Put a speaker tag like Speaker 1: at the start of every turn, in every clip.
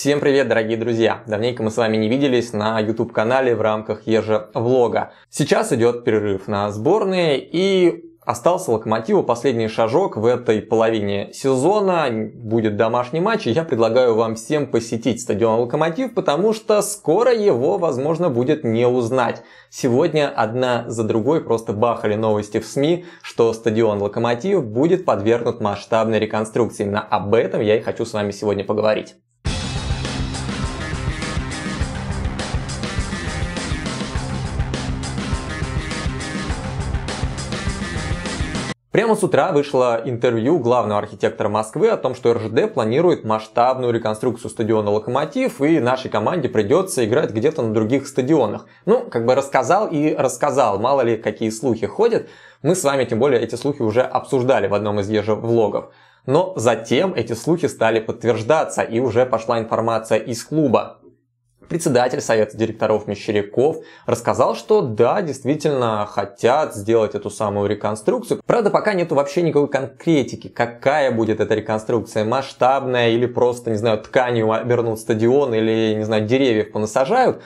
Speaker 1: Всем привет, дорогие друзья! Давненько мы с вами не виделись на YouTube-канале в рамках Ежа Сейчас идет перерыв на сборные и Остался Локомотиву последний шажок в этой половине сезона, будет домашний матч, и я предлагаю вам всем посетить стадион Локомотив, потому что скоро его, возможно, будет не узнать. Сегодня одна за другой просто бахали новости в СМИ, что стадион Локомотив будет подвергнут масштабной реконструкции. Именно об этом я и хочу с вами сегодня поговорить. Прямо с утра вышло интервью главного архитектора Москвы о том, что РЖД планирует масштабную реконструкцию стадиона «Локомотив» и нашей команде придется играть где-то на других стадионах. Ну, как бы рассказал и рассказал, мало ли какие слухи ходят. Мы с вами, тем более, эти слухи уже обсуждали в одном из ежевлогов. Но затем эти слухи стали подтверждаться и уже пошла информация из клуба председатель совета директоров Мещеряков рассказал, что да, действительно хотят сделать эту самую реконструкцию. Правда, пока нету вообще никакой конкретики, какая будет эта реконструкция, масштабная или просто, не знаю, тканью обернут стадион или, не знаю, деревьев понасажают.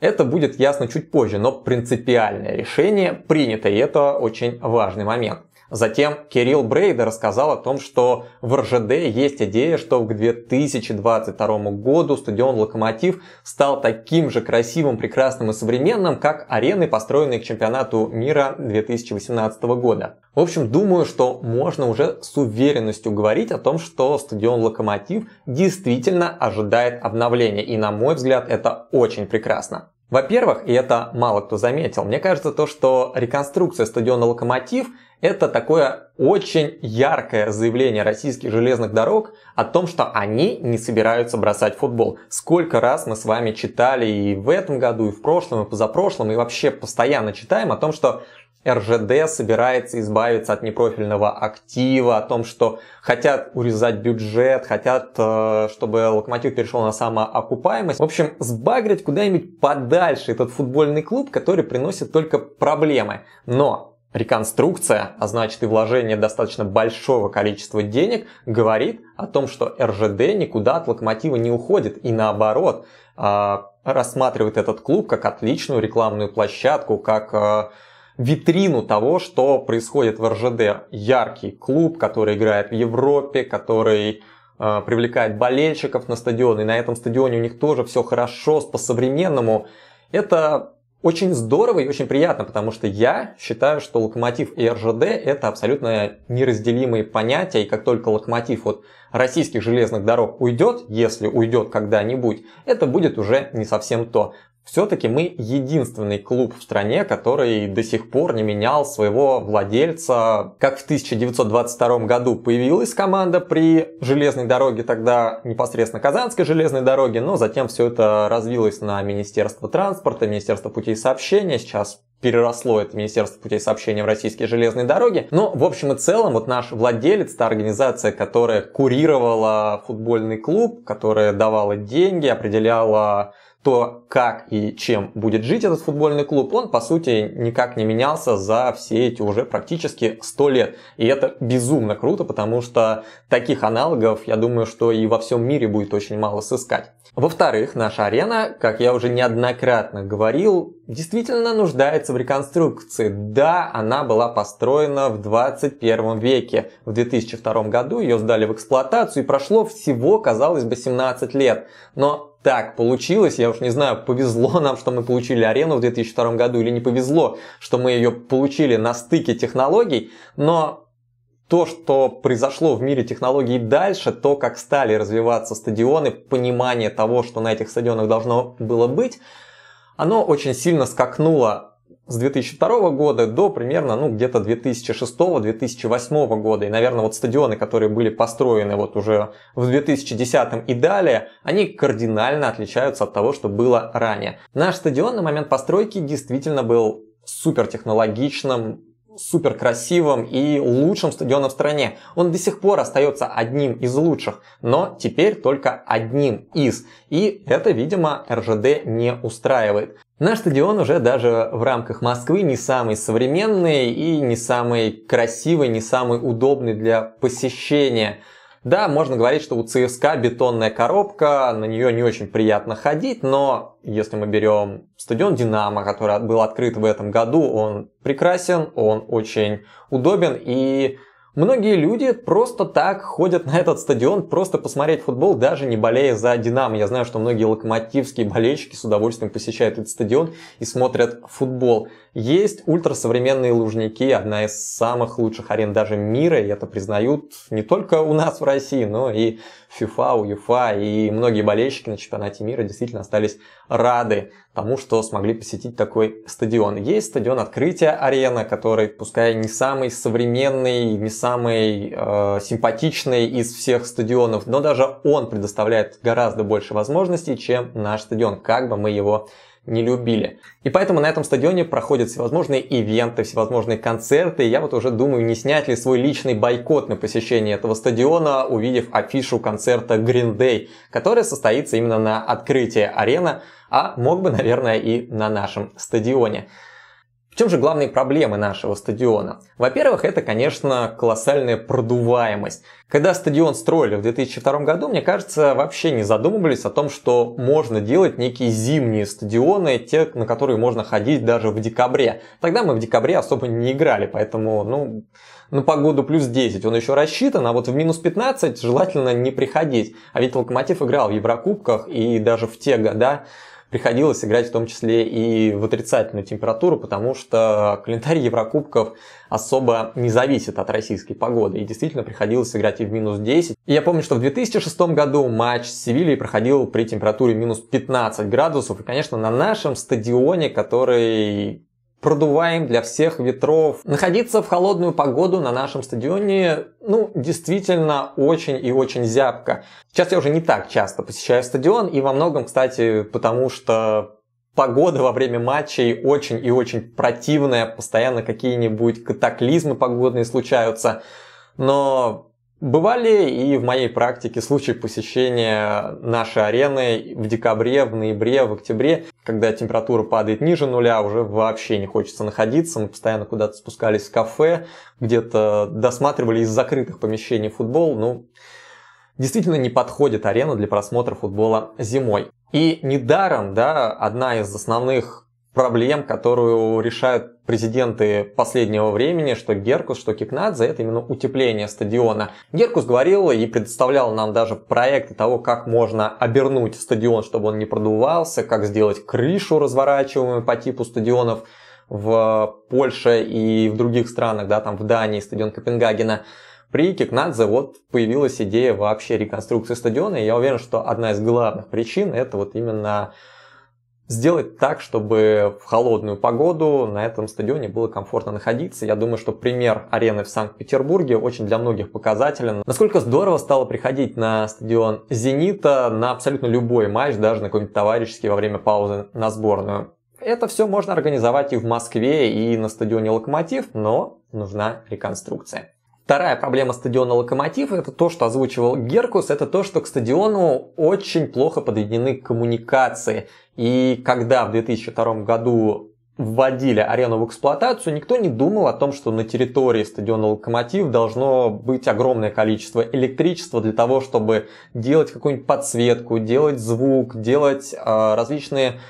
Speaker 1: Это будет ясно чуть позже, но принципиальное решение принято, и это очень важный момент. Затем Кирилл Брейда рассказал о том, что в РЖД есть идея, что к 2022 году стадион «Локомотив» стал таким же красивым, прекрасным и современным, как арены, построенные к чемпионату мира 2018 года. В общем, думаю, что можно уже с уверенностью говорить о том, что стадион «Локомотив» действительно ожидает обновления, и на мой взгляд это очень прекрасно. Во-первых, и это мало кто заметил, мне кажется то, что реконструкция стадиона «Локомотив» это такое очень яркое заявление российских железных дорог о том, что они не собираются бросать футбол. Сколько раз мы с вами читали и в этом году, и в прошлом, и позапрошлом, и вообще постоянно читаем о том, что РЖД собирается избавиться от непрофильного актива, о том, что хотят урезать бюджет, хотят, э, чтобы Локомотив перешел на самоокупаемость. В общем, сбагрить куда-нибудь подальше этот футбольный клуб, который приносит только проблемы. Но реконструкция, а значит и вложение достаточно большого количества денег, говорит о том, что РЖД никуда от Локомотива не уходит. И наоборот, э, рассматривает этот клуб как отличную рекламную площадку, как э, витрину того, что происходит в РЖД. Яркий клуб, который играет в Европе, который э, привлекает болельщиков на стадион, и на этом стадионе у них тоже все хорошо по-современному. Это очень здорово и очень приятно, потому что я считаю, что локомотив и РЖД это абсолютно неразделимые понятия, и как только локомотив от российских железных дорог уйдет, если уйдет когда-нибудь, это будет уже не совсем то. Все-таки мы единственный клуб в стране, который до сих пор не менял своего владельца. Как в 1922 году появилась команда при железной дороге, тогда непосредственно Казанской железной дороге, но затем все это развилось на Министерство транспорта, Министерство путей сообщения, сейчас переросло это Министерство путей сообщения в российские железные дороги. Но в общем и целом вот наш владелец, та организация, которая курировала футбольный клуб, которая давала деньги, определяла то, как и чем будет жить этот футбольный клуб, он, по сути, никак не менялся за все эти уже практически 100 лет. И это безумно круто, потому что таких аналогов, я думаю, что и во всем мире будет очень мало сыскать. Во-вторых, наша арена, как я уже неоднократно говорил, действительно нуждается в реконструкции. Да, она была построена в 21 веке. В 2002 году ее сдали в эксплуатацию и прошло всего, казалось бы, 17 лет. Но так получилось, я уж не знаю, повезло нам, что мы получили арену в 2002 году или не повезло, что мы ее получили на стыке технологий, но то, что произошло в мире технологий дальше, то, как стали развиваться стадионы, понимание того, что на этих стадионах должно было быть, оно очень сильно скакнуло с 2002 года до примерно, ну, где-то 2006-2008 года. И, наверное, вот стадионы, которые были построены вот уже в 2010 и далее, они кардинально отличаются от того, что было ранее. Наш стадион на момент постройки действительно был супер технологичным, супер красивым и лучшим стадионом в стране. Он до сих пор остается одним из лучших, но теперь только одним из. И это, видимо, РЖД не устраивает. Наш стадион уже даже в рамках Москвы не самый современный и не самый красивый, не самый удобный для посещения. Да, можно говорить, что у ЦСКА бетонная коробка, на нее не очень приятно ходить, но если мы берем стадион «Динамо», который был открыт в этом году, он прекрасен, он очень удобен и Многие люди просто так ходят на этот стадион, просто посмотреть футбол, даже не болея за «Динамо». Я знаю, что многие локомотивские болельщики с удовольствием посещают этот стадион и смотрят футбол. Есть ультрасовременные лужники, одна из самых лучших арен даже мира, и это признают не только у нас в России, но и ФИФА, УЕФА и многие болельщики на чемпионате мира действительно остались рады тому, что смогли посетить такой стадион. Есть стадион открытия арена, который, пускай не самый современный, не самый э, симпатичный из всех стадионов, но даже он предоставляет гораздо больше возможностей, чем наш стадион, как бы мы его не любили. И поэтому на этом стадионе проходят всевозможные ивенты, всевозможные концерты. И я вот уже думаю, не снять ли свой личный бойкот на посещение этого стадиона, увидев афишу концерта Green Day, который состоится именно на открытии арены, а мог бы, наверное, и на нашем стадионе чем же главные проблемы нашего стадиона? Во-первых, это, конечно, колоссальная продуваемость. Когда стадион строили в 2002 году, мне кажется, вообще не задумывались о том, что можно делать некие зимние стадионы, те, на которые можно ходить даже в декабре. Тогда мы в декабре особо не играли, поэтому, ну, на погоду плюс 10 он еще рассчитан, а вот в минус 15 желательно не приходить. А ведь Локомотив играл в Еврокубках и даже в те года приходилось играть в том числе и в отрицательную температуру, потому что календарь Еврокубков особо не зависит от российской погоды. И действительно приходилось играть и в минус 10. И я помню, что в 2006 году матч с Севильей проходил при температуре минус 15 градусов. И, конечно, на нашем стадионе, который продуваем для всех ветров. Находиться в холодную погоду на нашем стадионе, ну, действительно очень и очень зябко. Сейчас я уже не так часто посещаю стадион, и во многом, кстати, потому что погода во время матчей очень и очень противная, постоянно какие-нибудь катаклизмы погодные случаются. Но Бывали и в моей практике случаи посещения нашей арены в декабре, в ноябре, в октябре, когда температура падает ниже нуля, уже вообще не хочется находиться. Мы постоянно куда-то спускались в кафе, где-то досматривали из закрытых помещений футбол. Ну, действительно не подходит арена для просмотра футбола зимой. И недаром, да, одна из основных проблем, которую решают президенты последнего времени, что Геркус, что Кикнадзе, это именно утепление стадиона. Геркус говорил и предоставлял нам даже проекты того, как можно обернуть стадион, чтобы он не продувался, как сделать крышу разворачиваемую по типу стадионов в Польше и в других странах, да, там в Дании стадион Копенгагена. При Кикнадзе вот появилась идея вообще реконструкции стадиона, и я уверен, что одна из главных причин это вот именно сделать так, чтобы в холодную погоду на этом стадионе было комфортно находиться. Я думаю, что пример арены в Санкт-Петербурге очень для многих показателен. Насколько здорово стало приходить на стадион «Зенита» на абсолютно любой матч, даже на какой-нибудь товарищеский во время паузы на сборную. Это все можно организовать и в Москве, и на стадионе «Локомотив», но нужна реконструкция. Вторая проблема стадиона «Локомотив» — это то, что озвучивал Геркус, это то, что к стадиону очень плохо подведены коммуникации. И когда в 2002 году вводили арену в эксплуатацию, никто не думал о том, что на территории стадиона «Локомотив» должно быть огромное количество электричества для того, чтобы делать какую-нибудь подсветку, делать звук, делать э, различные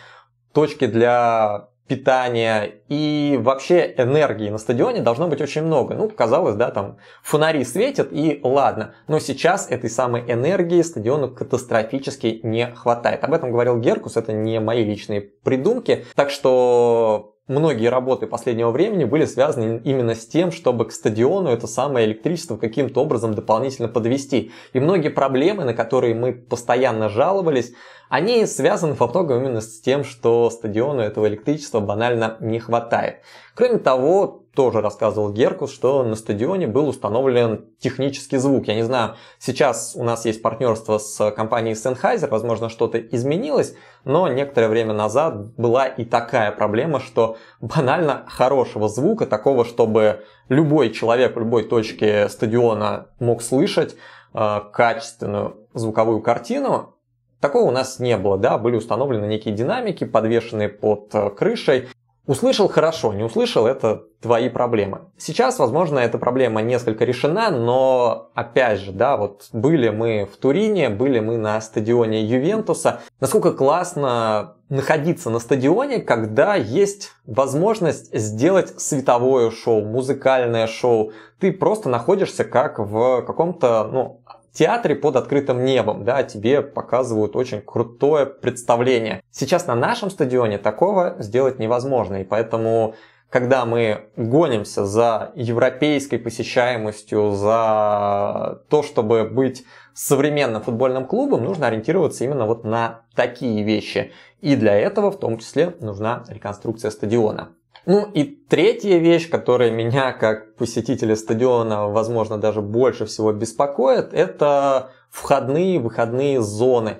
Speaker 1: точки для питания и вообще энергии на стадионе должно быть очень много. Ну, казалось, да, там фонари светят и ладно. Но сейчас этой самой энергии стадиону катастрофически не хватает. Об этом говорил Геркус, это не мои личные придумки. Так что многие работы последнего времени были связаны именно с тем, чтобы к стадиону это самое электричество каким-то образом дополнительно подвести. И многие проблемы, на которые мы постоянно жаловались, они связаны во многом именно с тем, что стадиону этого электричества банально не хватает. Кроме того, тоже рассказывал Геркус, что на стадионе был установлен технический звук. Я не знаю, сейчас у нас есть партнерство с компанией Sennheiser, возможно, что-то изменилось, но некоторое время назад была и такая проблема, что банально хорошего звука, такого, чтобы любой человек в любой точке стадиона мог слышать э, качественную звуковую картину, Такого у нас не было, да, были установлены некие динамики, подвешенные под э, крышей, Услышал хорошо, не услышал – это твои проблемы. Сейчас, возможно, эта проблема несколько решена, но опять же, да, вот были мы в Турине, были мы на стадионе Ювентуса. Насколько классно находиться на стадионе, когда есть возможность сделать световое шоу, музыкальное шоу. Ты просто находишься как в каком-то, ну, театре под открытым небом, да, тебе показывают очень крутое представление. Сейчас на нашем стадионе такого сделать невозможно, и поэтому когда мы гонимся за европейской посещаемостью, за то, чтобы быть современным футбольным клубом, нужно ориентироваться именно вот на такие вещи. И для этого в том числе нужна реконструкция стадиона. Ну и третья вещь, которая меня как посетителя стадиона, возможно, даже больше всего беспокоит, это входные, и выходные зоны.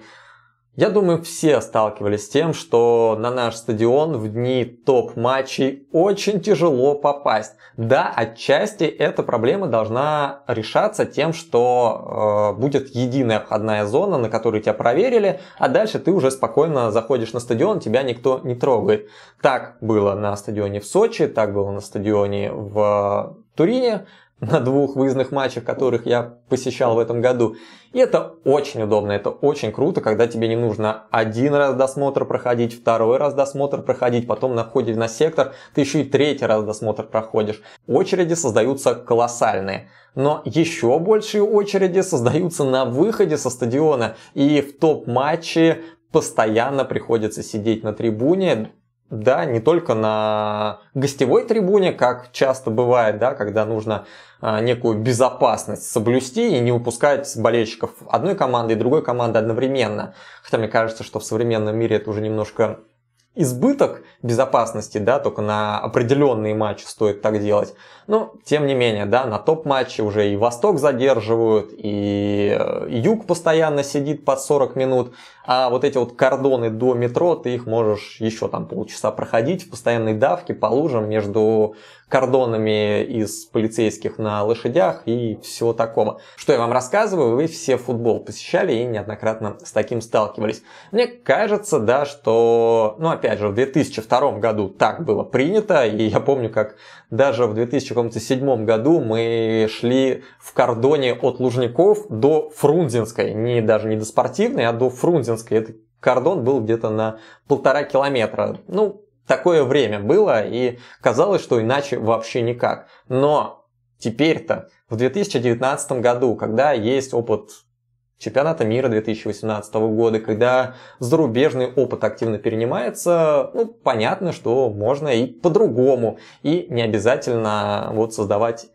Speaker 1: Я думаю, все сталкивались с тем, что на наш стадион в дни топ-матчей очень тяжело попасть. Да, отчасти эта проблема должна решаться тем, что э, будет единая входная зона, на которую тебя проверили, а дальше ты уже спокойно заходишь на стадион, тебя никто не трогает. Так было на стадионе в Сочи, так было на стадионе в Турине. на двух выездных матчах, которых я посещал в этом году. И это очень удобно, это очень круто, когда тебе не нужно один раз досмотр проходить, второй раз досмотр проходить, потом на входе на сектор ты еще и третий раз досмотр проходишь. Очереди создаются колоссальные. Но еще большие очереди создаются на выходе со стадиона. И в топ-матче постоянно приходится сидеть на трибуне, да, не только на гостевой трибуне, как часто бывает, да, когда нужно а, некую безопасность соблюсти и не упускать болельщиков одной команды и другой команды одновременно. Хотя мне кажется, что в современном мире это уже немножко избыток безопасности, да, только на определенные матчи стоит так делать. Но, тем не менее, да, на топ-матче уже и Восток задерживают, и э, Юг постоянно сидит под 40 минут, а вот эти вот кордоны до метро, ты их можешь еще там полчаса проходить в постоянной давке по лужам между кордонами из полицейских на лошадях и всего такого. Что я вам рассказываю, вы все футбол посещали и неоднократно с таким сталкивались. Мне кажется, да, что, ну опять же, в 2002 году так было принято, и я помню, как даже в 2007 году мы шли в кордоне от Лужников до Фрунзенской, не даже не до Спортивной, а до Фрунзенской Козинской. Этот кордон был где-то на полтора километра. Ну, такое время было, и казалось, что иначе вообще никак. Но теперь-то, в 2019 году, когда есть опыт чемпионата мира 2018 года, когда зарубежный опыт активно перенимается, ну, понятно, что можно и по-другому, и не обязательно вот создавать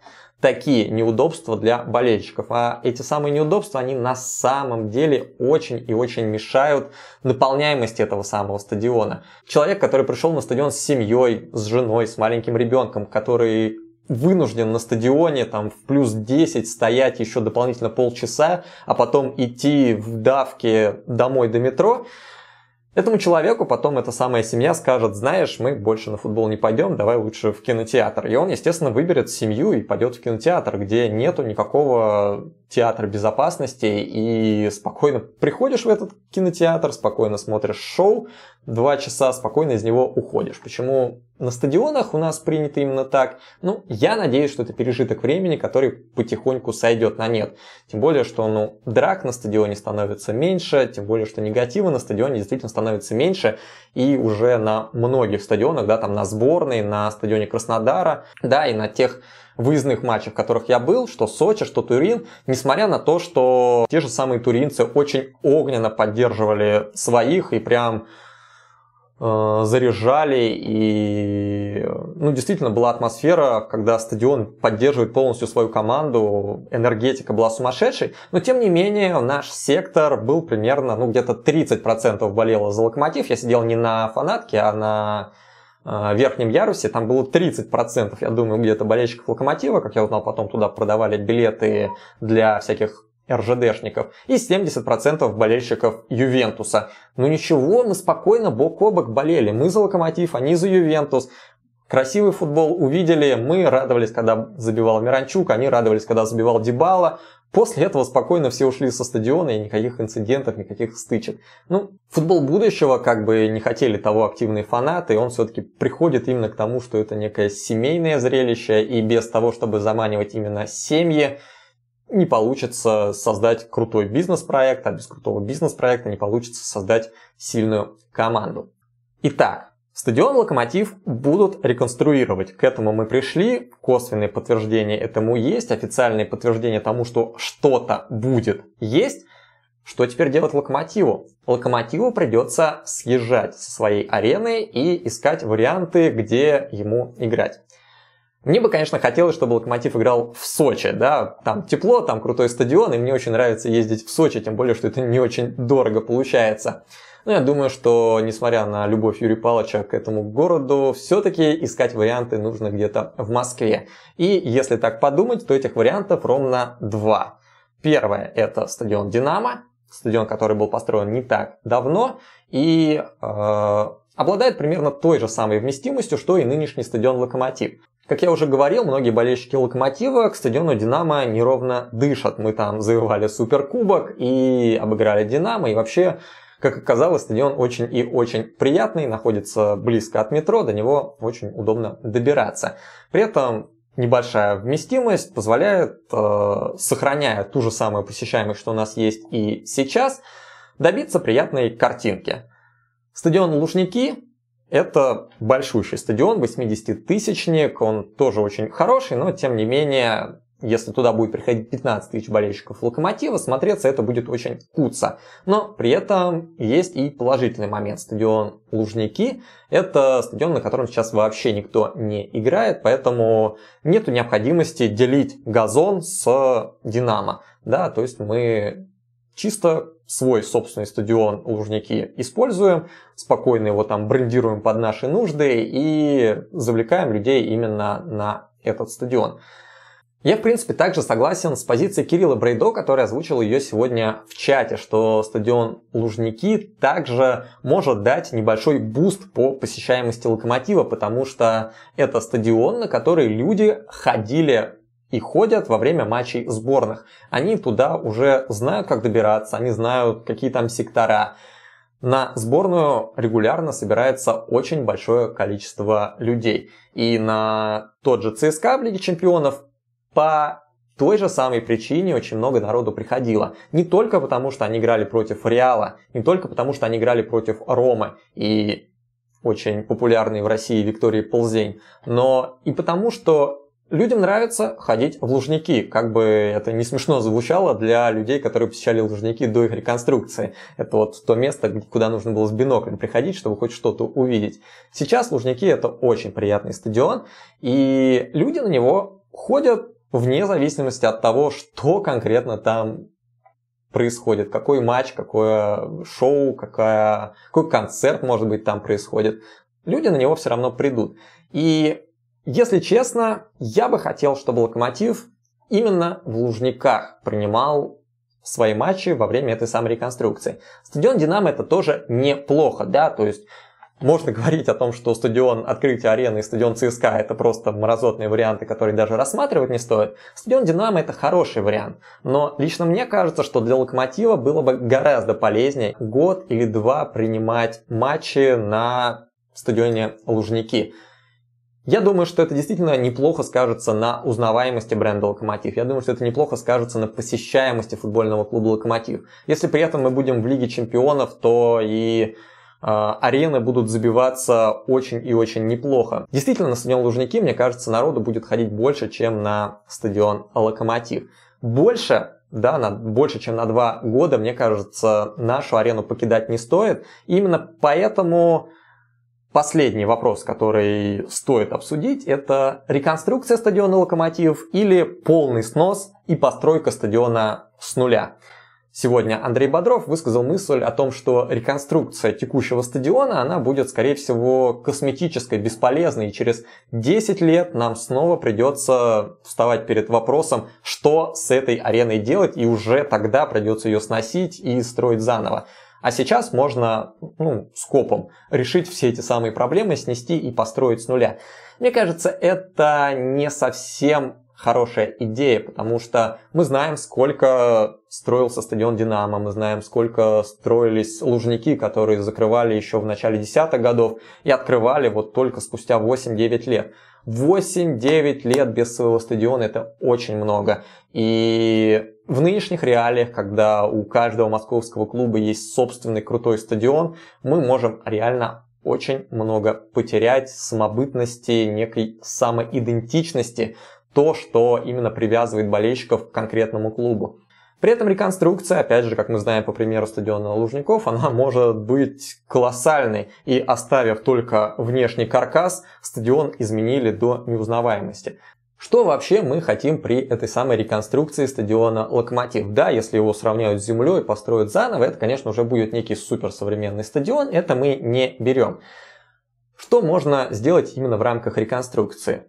Speaker 1: такие неудобства для болельщиков. А эти самые неудобства, они на самом деле очень и очень мешают наполняемости этого самого стадиона. Человек, который пришел на стадион с семьей, с женой, с маленьким ребенком, который вынужден на стадионе там в плюс 10 стоять еще дополнительно полчаса, а потом идти в давке домой до метро, Этому человеку потом эта самая семья скажет, знаешь, мы больше на футбол не пойдем, давай лучше в кинотеатр. И он, естественно, выберет семью и пойдет в кинотеатр, где нету никакого театра безопасности. И спокойно приходишь в этот кинотеатр, спокойно смотришь шоу, два часа спокойно из него уходишь. Почему на стадионах у нас принято именно так? Ну, я надеюсь, что это пережиток времени, который потихоньку сойдет на нет. Тем более, что ну, драк на стадионе становится меньше, тем более, что негатива на стадионе действительно становится меньше. И уже на многих стадионах, да, там на сборной, на стадионе Краснодара, да, и на тех выездных матчах, в которых я был, что Сочи, что Турин, несмотря на то, что те же самые туринцы очень огненно поддерживали своих и прям Э, заряжали, и ну, действительно была атмосфера, когда стадион поддерживает полностью свою команду, энергетика была сумасшедшей, но тем не менее наш сектор был примерно, ну где-то 30% болело за локомотив, я сидел не на фанатке, а на э, верхнем ярусе, там было 30%, я думаю, где-то болельщиков локомотива, как я узнал потом, туда продавали билеты для всяких РЖДшников и 70% болельщиков Ювентуса. Ну ничего, мы спокойно бок о бок болели. Мы за Локомотив, они за Ювентус. Красивый футбол увидели, мы радовались, когда забивал Миранчук, они радовались, когда забивал Дебала. После этого спокойно все ушли со стадиона и никаких инцидентов, никаких стычек. Ну, футбол будущего, как бы не хотели того активные фанаты, и он все-таки приходит именно к тому, что это некое семейное зрелище, и без того, чтобы заманивать именно семьи, не получится создать крутой бизнес-проект, а без крутого бизнес-проекта не получится создать сильную команду. Итак, стадион «Локомотив» будут реконструировать. К этому мы пришли, косвенные подтверждения этому есть, официальные подтверждения тому, что что-то будет, есть. Что теперь делать «Локомотиву»? «Локомотиву» придется съезжать со своей арены и искать варианты, где ему играть. Мне бы, конечно, хотелось, чтобы Локомотив играл в Сочи, да, там тепло, там крутой стадион, и мне очень нравится ездить в Сочи, тем более, что это не очень дорого получается. Но ну, я думаю, что, несмотря на любовь Юрия Павловича к этому городу, все-таки искать варианты нужно где-то в Москве. И если так подумать, то этих вариантов ровно два. Первое – это стадион «Динамо», стадион, который был построен не так давно, и э, обладает примерно той же самой вместимостью, что и нынешний стадион «Локомотив». Как я уже говорил, многие болельщики Локомотива к стадиону Динамо неровно дышат. Мы там завоевали Суперкубок и обыграли Динамо. И вообще, как оказалось, стадион очень и очень приятный, находится близко от метро, до него очень удобно добираться. При этом небольшая вместимость позволяет, э, сохраняя ту же самую посещаемость, что у нас есть и сейчас, добиться приятной картинки. Стадион Лужники это большущий стадион, 80-тысячник, он тоже очень хороший, но тем не менее, если туда будет приходить 15 тысяч болельщиков Локомотива, смотреться это будет очень куца. Но при этом есть и положительный момент. Стадион Лужники – это стадион, на котором сейчас вообще никто не играет, поэтому нет необходимости делить газон с Динамо. Да, то есть мы чисто свой собственный стадион Лужники используем, спокойно его там брендируем под наши нужды и завлекаем людей именно на этот стадион. Я, в принципе, также согласен с позицией Кирилла Брейдо, который озвучил ее сегодня в чате, что стадион Лужники также может дать небольшой буст по посещаемости локомотива, потому что это стадион, на который люди ходили и ходят во время матчей сборных. Они туда уже знают, как добираться, они знают, какие там сектора. На сборную регулярно собирается очень большое количество людей. И на тот же ЦСКА в Лиге Чемпионов по той же самой причине очень много народу приходило. Не только потому, что они играли против Реала, не только потому, что они играли против Ромы и очень популярный в России Виктории Ползень, но и потому, что Людям нравится ходить в Лужники, как бы это не смешно звучало для людей, которые посещали Лужники до их реконструкции. Это вот то место, куда нужно было с биноклем приходить, чтобы хоть что-то увидеть. Сейчас Лужники это очень приятный стадион, и люди на него ходят вне зависимости от того, что конкретно там происходит, какой матч, какое шоу, какая, какой концерт, может быть, там происходит. Люди на него все равно придут. И если честно, я бы хотел, чтобы Локомотив именно в Лужниках принимал свои матчи во время этой самой реконструкции. Стадион «Динамо» это тоже неплохо, да, то есть можно говорить о том, что стадион открытия арены и стадион ЦСКА это просто мразотные варианты, которые даже рассматривать не стоит. Стадион Динамо это хороший вариант, но лично мне кажется, что для Локомотива было бы гораздо полезнее год или два принимать матчи на стадионе Лужники. Я думаю, что это действительно неплохо скажется на узнаваемости бренда «Локомотив». Я думаю, что это неплохо скажется на посещаемости футбольного клуба «Локомотив». Если при этом мы будем в Лиге чемпионов, то и э, арены будут забиваться очень и очень неплохо. Действительно, на стадион Лужники, мне кажется, народу будет ходить больше, чем на стадион Локомотив. Больше, да, на, больше, чем на два года, мне кажется, нашу арену покидать не стоит. Именно поэтому Последний вопрос, который стоит обсудить, это реконструкция стадиона «Локомотив» или полный снос и постройка стадиона с нуля. Сегодня Андрей Бодров высказал мысль о том, что реконструкция текущего стадиона, она будет, скорее всего, косметической, бесполезной, и через 10 лет нам снова придется вставать перед вопросом, что с этой ареной делать, и уже тогда придется ее сносить и строить заново. А сейчас можно ну, скопом решить все эти самые проблемы, снести и построить с нуля. Мне кажется, это не совсем хорошая идея, потому что мы знаем, сколько строился стадион «Динамо», мы знаем, сколько строились лужники, которые закрывали еще в начале десятых годов и открывали вот только спустя 8-9 лет. 8-9 лет без своего стадиона – это очень много. И в нынешних реалиях, когда у каждого московского клуба есть собственный крутой стадион, мы можем реально очень много потерять самобытности, некой самоидентичности, то, что именно привязывает болельщиков к конкретному клубу. При этом реконструкция, опять же, как мы знаем по примеру стадиона Лужников, она может быть колоссальной. И оставив только внешний каркас, стадион изменили до неузнаваемости. Что вообще мы хотим при этой самой реконструкции стадиона «Локомотив»? Да, если его сравняют с землей, построят заново, это, конечно, уже будет некий суперсовременный стадион, это мы не берем. Что можно сделать именно в рамках реконструкции?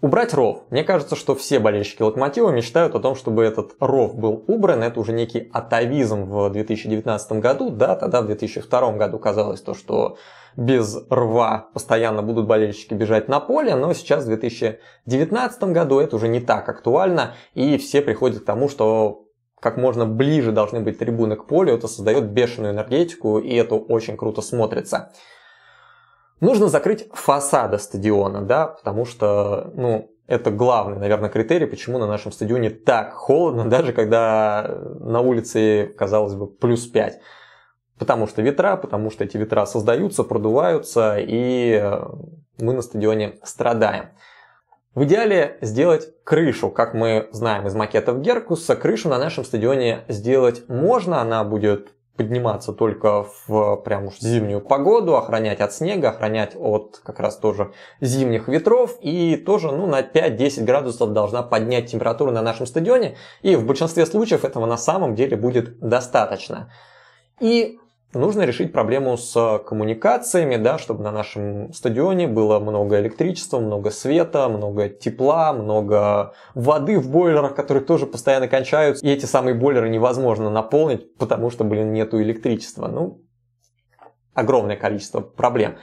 Speaker 1: Убрать ров. Мне кажется, что все болельщики Локомотива мечтают о том, чтобы этот ров был убран. Это уже некий атовизм в 2019 году. Да, тогда в 2002 году казалось то, что без рва постоянно будут болельщики бежать на поле, но сейчас в 2019 году это уже не так актуально, и все приходят к тому, что как можно ближе должны быть трибуны к полю, это создает бешеную энергетику, и это очень круто смотрится. Нужно закрыть фасады стадиона, да, потому что, ну, это главный, наверное, критерий, почему на нашем стадионе так холодно, даже когда на улице, казалось бы, плюс 5. Потому что ветра, потому что эти ветра создаются, продуваются, и э, мы на стадионе страдаем. В идеале сделать крышу, как мы знаем из макетов Геркуса, крышу на нашем стадионе сделать можно, она будет подниматься только в прям уж зимнюю погоду, охранять от снега, охранять от как раз тоже зимних ветров и тоже ну, на 5-10 градусов должна поднять температуру на нашем стадионе и в большинстве случаев этого на самом деле будет достаточно. И Нужно решить проблему с коммуникациями, да, чтобы на нашем стадионе было много электричества, много света, много тепла, много воды в бойлерах, которые тоже постоянно кончаются. И эти самые бойлеры невозможно наполнить, потому что, блин, нету электричества. Ну, огромное количество проблем.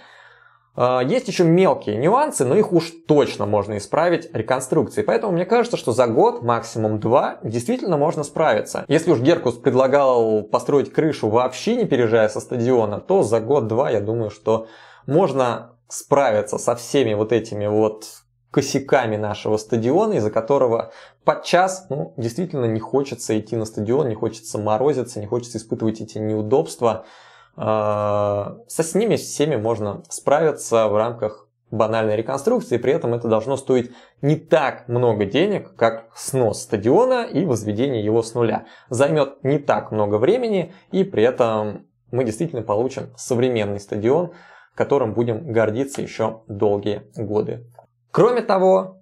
Speaker 1: А, есть еще мелкие нюансы, но их уж точно можно исправить реконструкцией. Поэтому мне кажется, что за год, максимум два, действительно можно справиться. Если уж Геркус предлагал построить крышу вообще не переезжая со стадиона, то за год-два, я думаю, что можно справиться со всеми вот этими вот косяками нашего стадиона, из-за которого подчас ну, действительно не хочется идти на стадион, не хочется морозиться, не хочется испытывать эти неудобства. А, со с ними всеми можно справиться в рамках банальной реконструкции, при этом это должно стоить не так много денег, как снос стадиона и возведение его с нуля. Займет не так много времени, и при этом мы действительно получим современный стадион, которым будем гордиться еще долгие годы. Кроме того,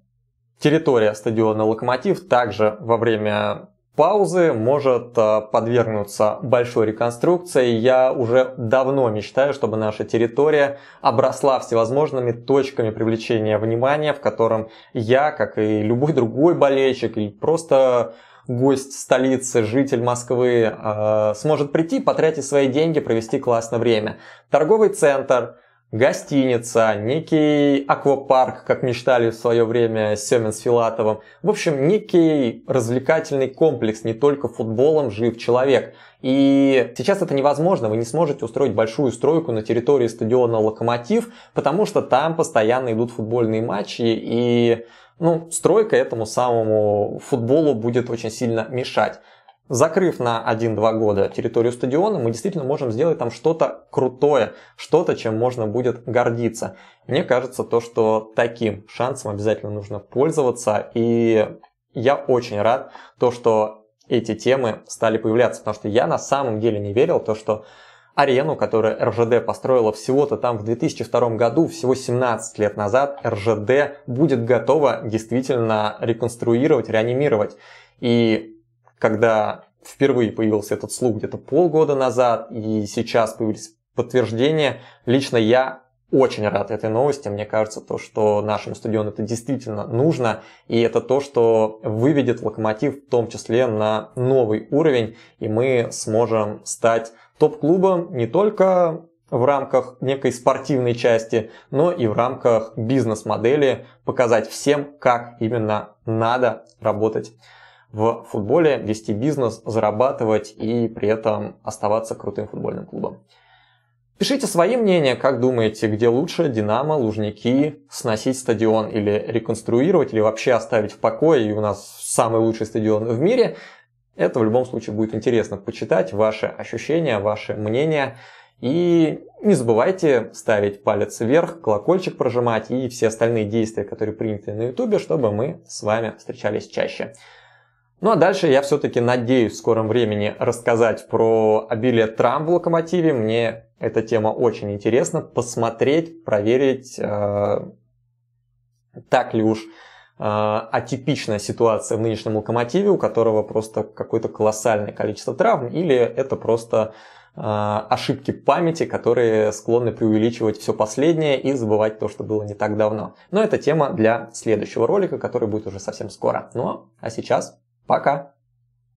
Speaker 1: территория стадиона «Локомотив» также во время паузы может а, подвергнуться большой реконструкции. Я уже давно мечтаю, чтобы наша территория обросла всевозможными точками привлечения внимания, в котором я, как и любой другой болельщик, или просто гость столицы, житель Москвы, а, сможет прийти, потратить свои деньги, провести классное время. Торговый центр – гостиница, некий аквапарк, как мечтали в свое время Семен с Филатовым. В общем, некий развлекательный комплекс, не только футболом жив человек. И сейчас это невозможно, вы не сможете устроить большую стройку на территории стадиона «Локомотив», потому что там постоянно идут футбольные матчи, и ну, стройка этому самому футболу будет очень сильно мешать. Закрыв на 1-2 года территорию стадиона, мы действительно можем сделать там что-то крутое, что-то, чем можно будет гордиться. Мне кажется, то, что таким шансом обязательно нужно пользоваться, и я очень рад, то, что эти темы стали появляться, потому что я на самом деле не верил, то, что арену, которую РЖД построила всего-то там в 2002 году, всего 17 лет назад, РЖД будет готова действительно реконструировать, реанимировать. И когда впервые появился этот слух где-то полгода назад, и сейчас появились подтверждения, лично я очень рад этой новости. Мне кажется, то, что нашему стадиону это действительно нужно. И это то, что выведет локомотив в том числе на новый уровень. И мы сможем стать топ-клубом не только в рамках некой спортивной части, но и в рамках бизнес-модели показать всем, как именно надо работать в футболе, вести бизнес, зарабатывать и при этом оставаться крутым футбольным клубом. Пишите свои мнения, как думаете, где лучше Динамо, Лужники сносить стадион или реконструировать, или вообще оставить в покое, и у нас самый лучший стадион в мире. Это в любом случае будет интересно почитать, ваши ощущения, ваши мнения. И не забывайте ставить палец вверх, колокольчик прожимать и все остальные действия, которые приняты на ютубе, чтобы мы с вами встречались чаще. Ну а дальше я все-таки надеюсь в скором времени рассказать про обилие травм в локомотиве. Мне эта тема очень интересна. Посмотреть, проверить, э, так ли уж э, атипичная ситуация в нынешнем локомотиве, у которого просто какое-то колоссальное количество травм, или это просто э, ошибки памяти, которые склонны преувеличивать все последнее и забывать то, что было не так давно. Но это тема для следующего ролика, который будет уже совсем скоро. Ну а сейчас Пока!